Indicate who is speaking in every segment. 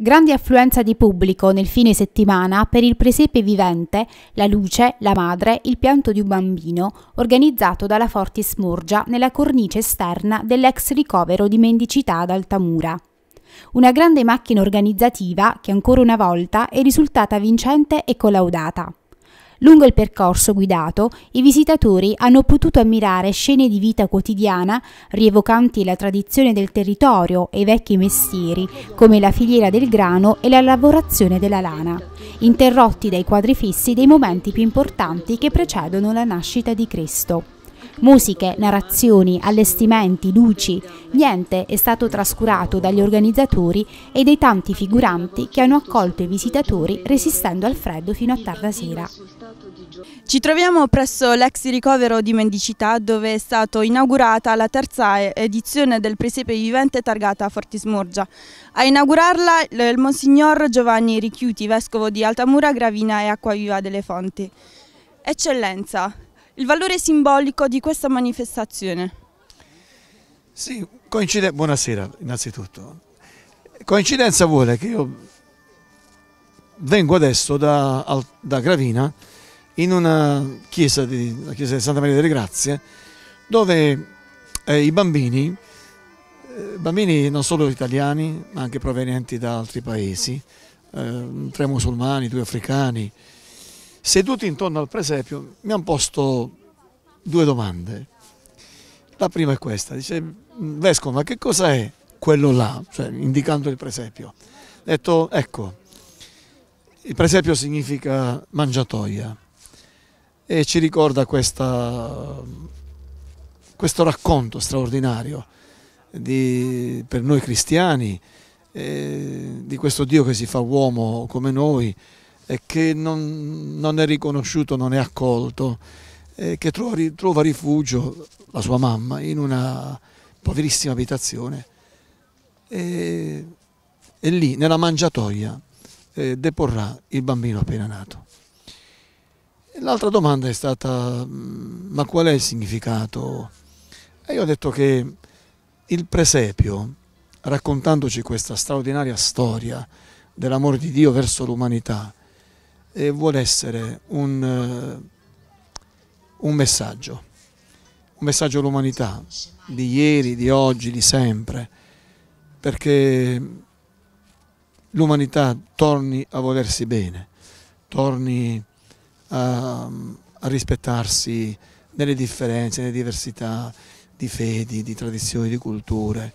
Speaker 1: Grande affluenza di pubblico nel fine settimana per il presepe vivente, la luce, la madre, il pianto di un bambino, organizzato dalla Fortis Smorgia nella cornice esterna dell'ex ricovero di mendicità ad Altamura. Una grande macchina organizzativa che ancora una volta è risultata vincente e collaudata. Lungo il percorso guidato, i visitatori hanno potuto ammirare scene di vita quotidiana rievocanti la tradizione del territorio e i vecchi mestieri, come la filiera del grano e la lavorazione della lana, interrotti dai quadri fissi dei momenti più importanti che precedono la nascita di Cristo. Musiche, narrazioni, allestimenti, luci, niente è stato trascurato dagli organizzatori e dei tanti figuranti che hanno accolto i visitatori resistendo al freddo fino a tarda sera. Ci troviamo presso l'ex ricovero di Mendicità dove è stata inaugurata la terza edizione del presepe vivente targata Fortismurgia. A inaugurarla il Monsignor Giovanni Ricchiuti, vescovo di Altamura, Gravina e Acquaviva delle Fonti. Eccellenza, il valore simbolico di questa manifestazione.
Speaker 2: Sì, coincide... buonasera innanzitutto. Coincidenza vuole che io vengo adesso da, da Gravina in una chiesa di, la chiesa di Santa Maria delle Grazie dove eh, i bambini, eh, bambini non solo italiani ma anche provenienti da altri paesi, eh, tre musulmani, due africani, Seduti intorno al presepio mi hanno posto due domande. La prima è questa, dice Vescovo ma che cosa è quello là, cioè, indicando il presepio? Ho detto ecco, il presepio significa mangiatoia e ci ricorda questa, questo racconto straordinario di, per noi cristiani, eh, di questo Dio che si fa uomo come noi, e che non, non è riconosciuto, non è accolto, e che trova, trova rifugio, la sua mamma, in una poverissima abitazione. E, e lì, nella mangiatoia, eh, deporrà il bambino appena nato. L'altra domanda è stata, mm, ma qual è il significato? E io ho detto che il presepio, raccontandoci questa straordinaria storia dell'amore di Dio verso l'umanità, e vuole essere un, eh, un messaggio, un messaggio all'umanità di ieri, di oggi, di sempre, perché l'umanità torni a volersi bene, torni a, a, rispettarsi nelle differenze, nelle diversità di fedi, di tradizioni, di culture,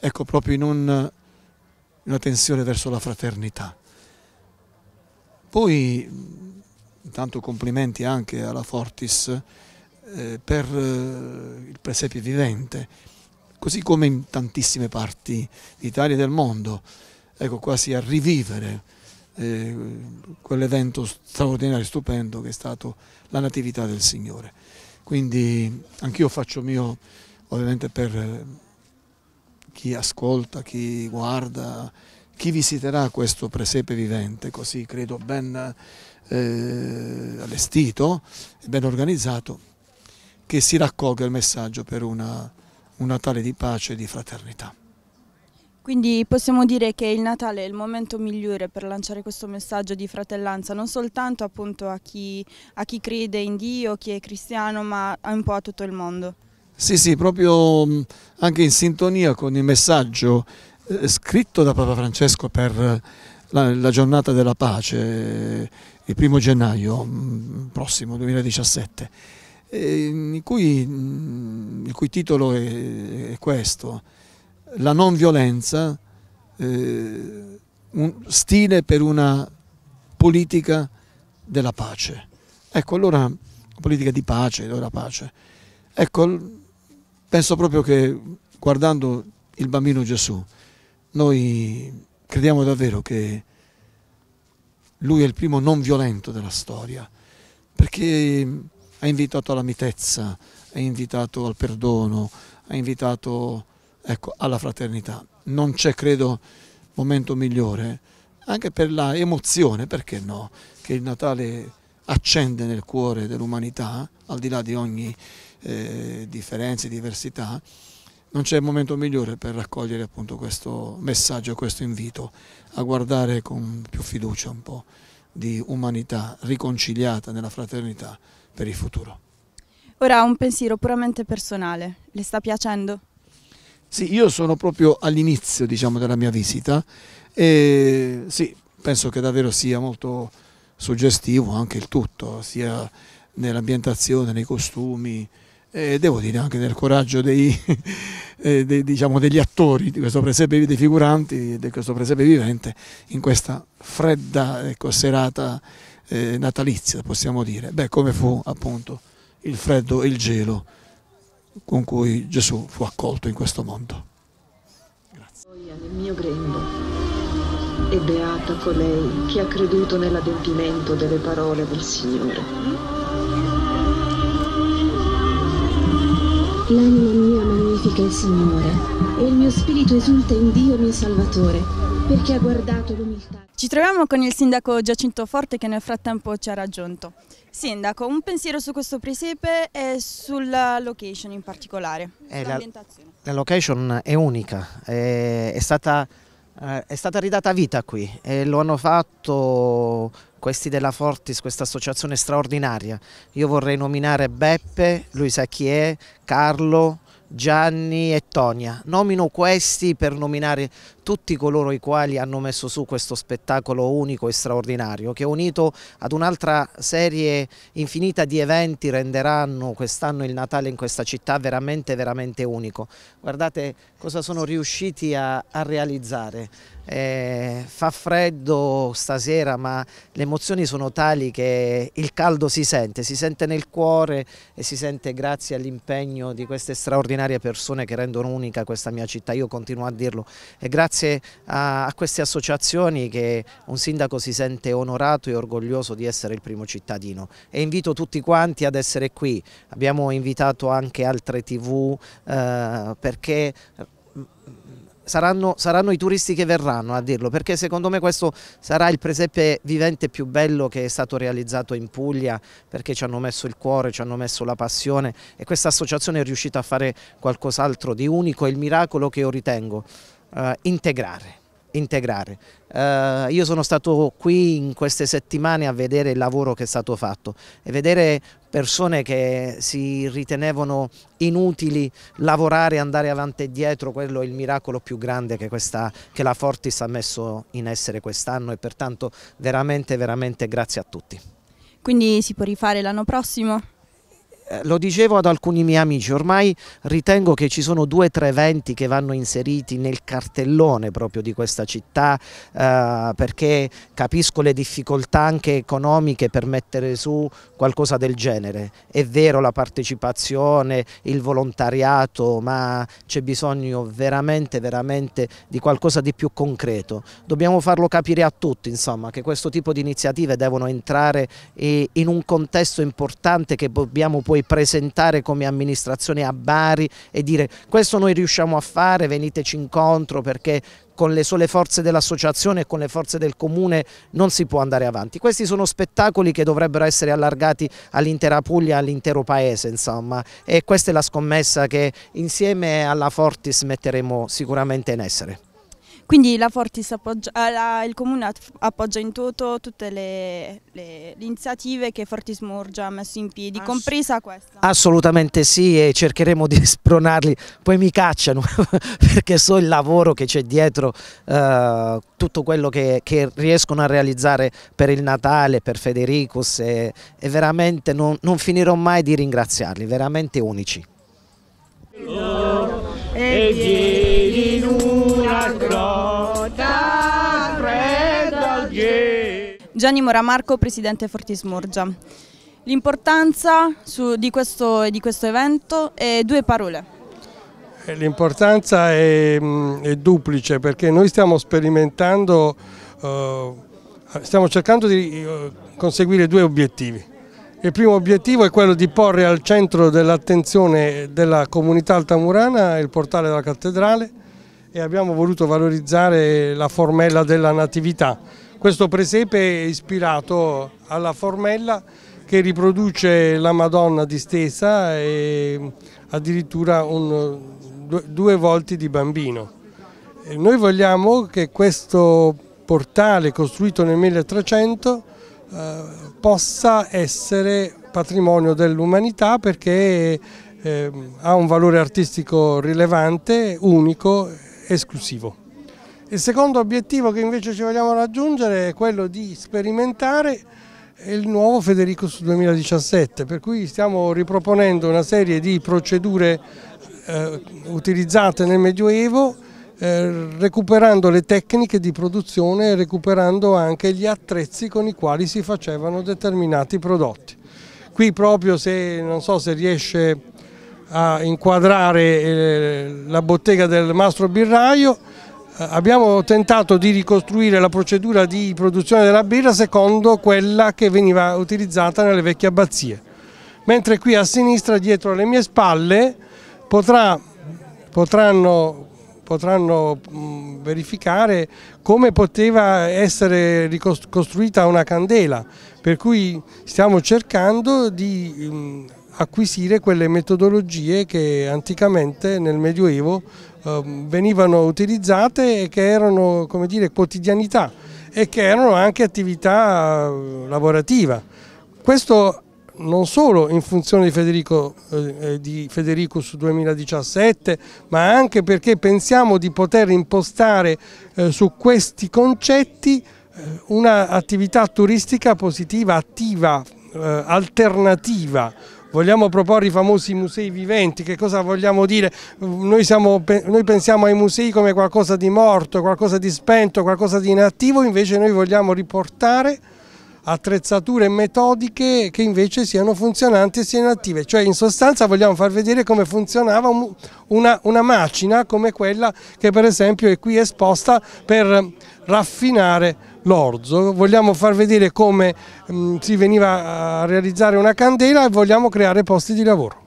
Speaker 2: ecco proprio in un, una tensione verso la fraternità. Poi intanto complimenti anche alla Fortis eh, per eh, il presepe vivente, così come in tantissime parti d'Italia e del mondo, ecco quasi a rivivere eh, quell'evento straordinario, stupendo che è stato la Natività del Signore. Quindi anch'io faccio mio, ovviamente per eh, chi ascolta, chi guarda, chi visiterà questo presepe vivente, così credo ben eh, allestito e ben organizzato, che si raccolga il messaggio per una, un Natale di pace e di fraternità.
Speaker 1: Quindi possiamo dire che il Natale è il momento migliore per lanciare questo messaggio di fratellanza, non soltanto appunto a chi, a chi crede in Dio, chi è cristiano, ma un po' a tutto il mondo.
Speaker 2: Sì, sì, proprio anche in sintonia con il messaggio eh, scritto da Papa Francesco per eh, la, la giornata della pace, eh, il primo gennaio mm, prossimo 2017, in cui, mm, il cui titolo è, è questo, la non violenza, eh, un stile per una politica della pace. Ecco, allora, politica di pace, della pace. Ecco, penso proprio che guardando il bambino Gesù, noi crediamo davvero che lui è il primo non violento della storia, perché ha invitato alla mitezza, ha invitato al perdono, ha invitato ecco, alla fraternità. Non c'è, credo, momento migliore, anche per l'emozione, perché no, che il Natale accende nel cuore dell'umanità, al di là di ogni eh, differenza e diversità, non c'è momento migliore per raccogliere appunto questo messaggio, questo invito a guardare con più fiducia un po' di umanità riconciliata nella fraternità per il futuro.
Speaker 1: Ora un pensiero puramente personale, le sta piacendo?
Speaker 2: Sì, io sono proprio all'inizio diciamo, della mia visita e sì, penso che davvero sia molto suggestivo anche il tutto, sia nell'ambientazione, nei costumi, e eh, devo dire anche del coraggio dei, eh, dei, diciamo, degli attori di questo presepe, dei figuranti di questo presepe vivente in questa fredda ecco, serata eh, natalizia, possiamo dire. Beh, come fu appunto il freddo e il gelo con cui Gesù fu accolto in questo mondo.
Speaker 1: Grazie. Nel mio grembo e beata colei che ha creduto nell'adempimento delle parole del Signore.
Speaker 3: L'anima mia magnifica
Speaker 1: il Signore e il mio spirito esulta in Dio mio Salvatore, perché ha guardato l'umiltà. Ci troviamo con il sindaco Giacinto Forte che nel frattempo ci ha raggiunto. Sindaco, un pensiero su questo presepe e sulla location in particolare, eh, la,
Speaker 3: la, location è unica, è, è, stata, eh, è stata ridata vita qui e lo hanno fatto questi della Fortis, questa associazione straordinaria. Io vorrei nominare Beppe, lui sa chi è, Carlo, Gianni e Tonia. Nomino questi per nominare tutti coloro i quali hanno messo su questo spettacolo unico e straordinario che unito ad un'altra serie infinita di eventi renderanno quest'anno il Natale in questa città veramente veramente unico. Guardate cosa sono riusciti a, a realizzare. Eh, fa freddo stasera ma le emozioni sono tali che il caldo si sente, si sente nel cuore e si sente grazie all'impegno di queste straordinarie persone che rendono unica questa mia città, io continuo a dirlo e grazie a, a queste associazioni che un sindaco si sente onorato e orgoglioso di essere il primo cittadino e invito tutti quanti ad essere qui, abbiamo invitato anche altre tv eh, perché saranno, saranno, i turisti che verranno a dirlo, perché secondo me questo sarà il presepe vivente più bello che è stato realizzato in Puglia, perché ci hanno messo il cuore, ci hanno messo la passione e questa associazione è riuscita a fare qualcos'altro di unico, è il miracolo che io ritengo, eh, integrare integrare. Uh, io sono stato qui in queste settimane a vedere il lavoro che è stato fatto e vedere persone che si ritenevano inutili lavorare, andare avanti e dietro, quello è il miracolo più grande che, questa, che la Fortis ha messo in essere quest'anno e pertanto veramente, veramente grazie a tutti.
Speaker 1: Quindi si può rifare l'anno prossimo?
Speaker 3: Eh, lo dicevo ad alcuni miei amici, ormai ritengo che ci sono due o tre eventi che vanno inseriti nel cartellone proprio di questa città eh, perché capisco le difficoltà anche economiche per mettere su qualcosa del genere. È vero la partecipazione, il volontariato, ma c'è bisogno veramente, veramente di qualcosa di più concreto. Dobbiamo farlo capire a tutti, insomma, che questo tipo di iniziative devono entrare in un contesto importante che dobbiamo poi presentare come amministrazione a Bari e dire questo noi riusciamo a fare, veniteci incontro perché con le sole forze dell'associazione e con le forze del comune non si può andare avanti. Questi sono spettacoli che dovrebbero essere allargati all'intera Puglia, all'intero paese insomma e questa è la scommessa che insieme alla Fortis metteremo sicuramente in essere.
Speaker 1: Quindi la Fortis appoggia, eh, la, il comune appoggia in toto tutte le, le, le iniziative che Fortis Murgia ha messo in piedi, Ass compresa questa.
Speaker 3: Assolutamente sì e cercheremo di spronarli, poi mi cacciano perché so il lavoro che c'è dietro, eh, tutto quello che, che, riescono a realizzare per il Natale, per Federicus e, e veramente non, non, finirò mai di ringraziarli, veramente unici. Oh,
Speaker 1: e vieni Gianni Moramarco, presidente Fortis Fortismurgia. L'importanza di, questo, di questo evento è due parole.
Speaker 4: Eh, l'importanza è, mm, è, duplice perché noi stiamo sperimentando, eh, stiamo cercando di eh, conseguire due obiettivi. Il primo obiettivo è quello di porre al centro dell'attenzione della comunità altamurana il portale della cattedrale e abbiamo voluto valorizzare la formella della natività. Questo presepe è ispirato alla formella che riproduce la Madonna distesa e addirittura un, due volti di bambino. E noi vogliamo che questo portale costruito nel 1300 eh, possa essere patrimonio dell'umanità perché eh, ha un valore artistico rilevante, unico esclusivo. Il secondo obiettivo che invece ci vogliamo raggiungere è quello di sperimentare il nuovo Federico su 2017, per cui stiamo riproponendo una serie di procedure eh, utilizzate nel Medioevo eh, recuperando le tecniche di produzione e recuperando anche gli attrezzi con i quali si facevano determinati prodotti. Qui proprio se, non so se riesce a inquadrare eh, la bottega del mastro birraio eh, abbiamo tentato di ricostruire la procedura di produzione della birra secondo quella che veniva utilizzata nelle vecchie abbazie. Mentre qui a sinistra, dietro alle mie spalle, potrà, potranno, potranno verificare come poteva essere ricostruita una candela, per cui stiamo cercando di acquisire quelle metodologie che anticamente nel Medioevo ehm, venivano utilizzate e che erano come dire, quotidianità e che erano anche attività eh, lavorativa. Questo non solo in funzione di Federico, eh, eh, di Federicus 2017, ma anche perché pensiamo di poter impostare su questi concetti un'attività turistica positiva, attiva, alternativa, vogliamo proporre i famosi musei viventi, che cosa vogliamo dire? Noi, siamo, noi, pensiamo ai musei come qualcosa di morto, qualcosa di spento, qualcosa di inattivo, invece noi vogliamo riportare attrezzature metodiche che invece siano funzionanti e siano attive, cioè in sostanza vogliamo far vedere come funzionava una, una macina come quella che per esempio è qui esposta per raffinare l'orzo, vogliamo far vedere come mh, mm, si veniva a realizzare una candela e vogliamo creare posti di lavoro.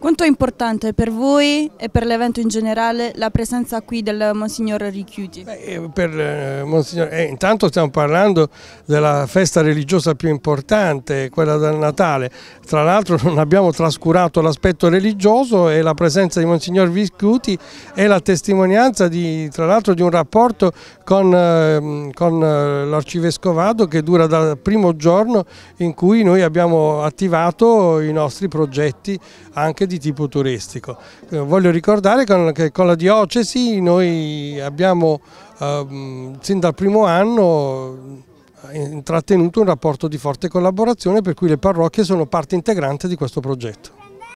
Speaker 1: Quanto è importante per voi e per l'evento in generale la presenza qui del Monsignor Ricchiuti? Beh,
Speaker 4: eh, per, eh, Monsignor, eh, intanto stiamo parlando della festa religiosa più importante, quella del Natale. Tra l'altro non abbiamo trascurato l'aspetto religioso e la presenza di Monsignor Ricchiuti è la testimonianza di, tra l'altro di un rapporto con, ehm, eh, con l'arcivescovado che dura dal primo giorno in cui noi abbiamo attivato i nostri progetti anche di tipo turistico. Eh, voglio ricordare che con la diocesi noi abbiamo ehm, sin dal primo anno eh, intrattenuto un rapporto di forte collaborazione per cui le parrocchie sono parte integrante di questo progetto.